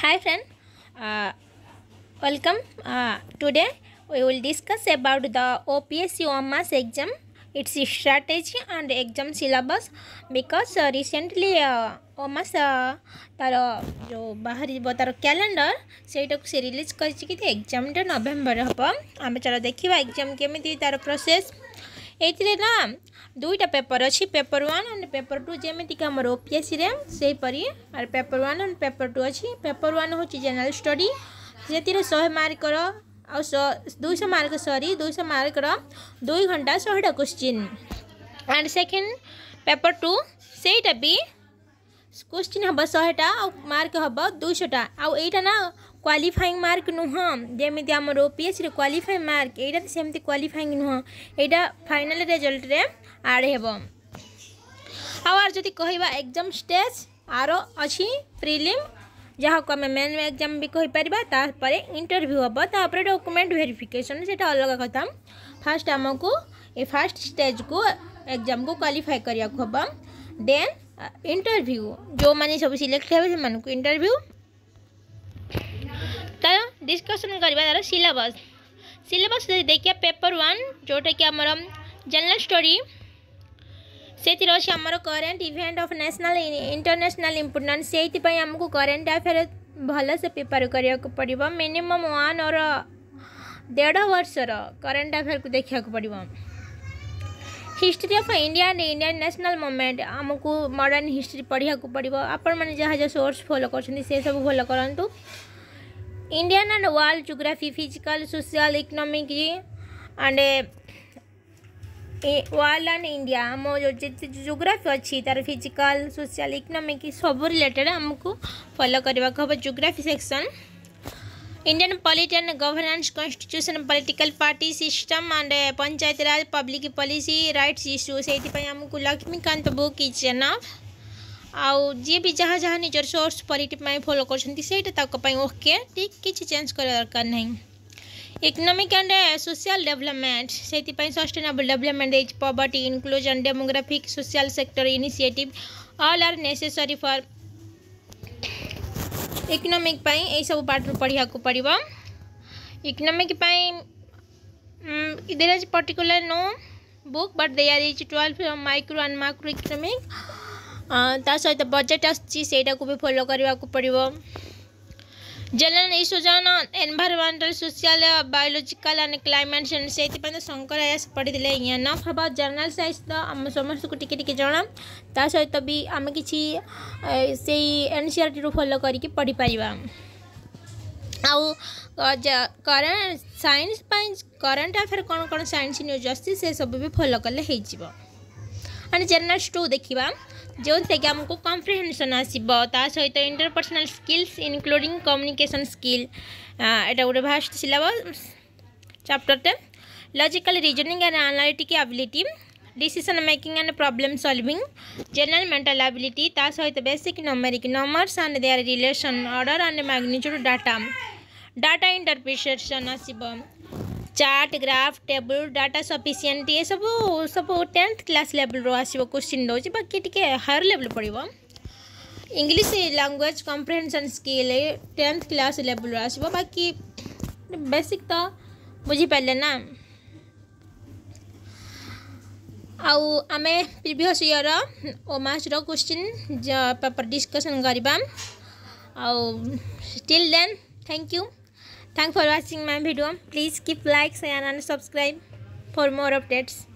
hi friend uh, welcome uh, today we will discuss about the opsu omas exam its strategy and exam syllabus because uh, recently omas तार जो बाहर तार calendar सेटा से release कर एग्जामटा नवेम्बर हम आम चलो देखा एग्जाम केमी तार प्रोसेस ଏଥିରେ ନା ଦୁଇଟା ପେପର୍ ଅଛି paper one and paper two ଯେମିତିକି ଆମର ଓପିଏସ୍ସିରେ ସେହିପରି ଆର୍ paper one and paper two ଅଛି ପେପର୍ ୱାନ୍ ହେଉଛି ଜେନେରାଲ୍ ଷ୍ଟଡ଼ି ସେଥିରେ ଶହେ ମାର୍କର ଆଉ ଦୁଇଶହ ମାର୍କ ସରି ଦୁଇଶହ ମାର୍କର ଦୁଇ ଘଣ୍ଟା ଶହେଟା question and second paper two ସେଇଟା ବି କୋଶ୍ଚିନ୍ ହେବ ଶହେଟା ଆଉ ମାର୍କ ହେବ ଦୁଇଶହଟା ଆଉ ଏଇଟା ନା କ୍ୱାଲିଫାଇଂ ମାର୍କ ନୁହଁ ଯେମିତି ଆମର ଓ ପି ଏଚ୍ରେ କ୍ୱାଲିଫାଇ ମାର୍କ ଏଇଟା ସେମିତି କ୍ୱାଲିଫାଇଂ ନୁହଁ ଏଇଟା ଫାଇନାଲ୍ ରେଜଲ୍ଟରେ ଆଡ଼୍ ହେବ ଆଉ ଆର୍ ଯଦି କହିବା ଏକ୍ଜାମ୍ ଷ୍ଟେଜ୍ ଆର ଅଛି ପ୍ରିଲିମ୍ ଯାହାକୁ ଆମେ ମେନ୍ ଏକ୍ଜାମ୍ ବି କହିପାରିବା ତାପରେ ଇଣ୍ଟରଭ୍ୟୁ ହେବ ତାପରେ ଡକୁମେଣ୍ଟ ଭେରିଫିକେସନ୍ ସେଇଟା ଅଲଗା କଥା ଫାର୍ଷ୍ଟ ଆମକୁ ଏ ଫାର୍ଷ୍ଟ ଷ୍ଟେଜ୍କୁ ଏକ୍ଜାମ୍କୁ କ୍ୱାଲିଫାଏ କରିବାକୁ ହେବ ଦେନ୍ ଇଣ୍ଟରଭ୍ୟୁ ଯେଉଁମାନେ ସବୁ ସିଲେକ୍ଟ ହେବେ ସେମାନଙ୍କୁ ଇଣ୍ଟରଭ୍ୟୁ डिस्कसन करवा तरह सिलेबस सिलेबस देखिए पेपर वन जोटा कि आम जेनेल स्टडी से आम current event of national international important से आमको करेन्ट अफेयर भल से प्रिपेयर करवाक को मिनिमम वन और देढ़ वर्षर करेन्ट अफेयर को देखा पड़ो history of India and India national movement आमको मडर्ण हिस्ट्री पढ़ाक पड़ो आपर्स फोलो कर सब फलो करूँ Indian and world geography, physical, social, economic and world and India. ଆମ ଯେତେ ଜୋଗ୍ରାଫି ଅଛି ତାର ଫିଜିକାଲ୍ ସୋସିଆଲ୍ ଇକୋନୋମିକ୍ ସବୁ ରିଲେଟେଡ଼୍ ଆମକୁ ଫଲୋ କରିବାକୁ ହେବ geography section Indian polity governance constitution political party system and panchayat raj public policy rights issue से आमको लक्ष्मीकांत बुक इज एनफ आउ जी भी जहाँ जहाँ निजर सोर्स पॉजिटिव फोलो करके ठीक कि चेंज कर दरकार नहीं इकोनॉमिक एंड सोशल डेवलपमेंट से sustainable development the poverty inclusion demographic social sector initiative all are necessary for economic economic सब पार्ट पढ़ाक पड़ो economic there is particular no book but they are is twelve micro and micro economic ତା ସହିତ budget ଆସୁଛି ସେଇଟାକୁ ବି follow କରିବାକୁ ପଡ଼ିବ general issues on environmental social biological and climate change ସେଇଥିପାଇଁ ତ ଶଙ୍କର ଆୟାସ ପଢ଼ିଥିଲେ ଏନଫ୍ ହେବ ଜେନେରାଲ ସାଇନ୍ସ ତ ଆମ ସମସ୍ତଙ୍କୁ ଟିକେ ଟିକେ ଜଣା ତା ସହିତ ବି ଆମେ କିଛି ସେଇ ଏନ୍ ସି ଆର୍ ଟିରୁ ଫଲୋ କରିକି ପଢ଼ିପାରିବା ଆଉ କରେଣ୍ଟ ସାଇନ୍ସ ପାଇଁ କରେଣ୍ଟ ଆଫେୟାର କ'ଣ କ'ଣ ସାଇନ୍ସ ନ୍ୟୁଜ୍ ଆସୁଛି ସେସବୁ ବି ଫଲୋ କଲେ ହେଇଯିବ ଆଣ୍ଡ ଜର୍ନାଲ୍ସ ଟୁ ଦେଖିବା ଯେଉଁଥିରେକି ଆମକୁ କମ୍ପ୍ରିହେନ୍ସନ୍ ଆସିବ ତା ସହିତ interpersonal skills including communication skill ଏଇଟା ଗୋଟେ ଭାଷ୍ଟ ସିଲାବସ୍ ଚାପ୍ଟରଟେ logical reasoning and analytic ability decision making and problem solving general mental ability ତା ସହିତ basic numeric numbers and their relation order and magnitude data data interpretation ଆସିବ chart graph table data sufficient ये सब सब tenth class level रो आस question दौर बाकी टी हायर लेवल पड़ो English language comprehension skill tenth class level रो आसो बाकी बेसिक तो बुझीपारे ना आम प्रिभस इयर मस क्वेश्चन पेपर डिस्कसन करवा still then thank you Thank for watching my video. Please keep share, and subscribe for more updates.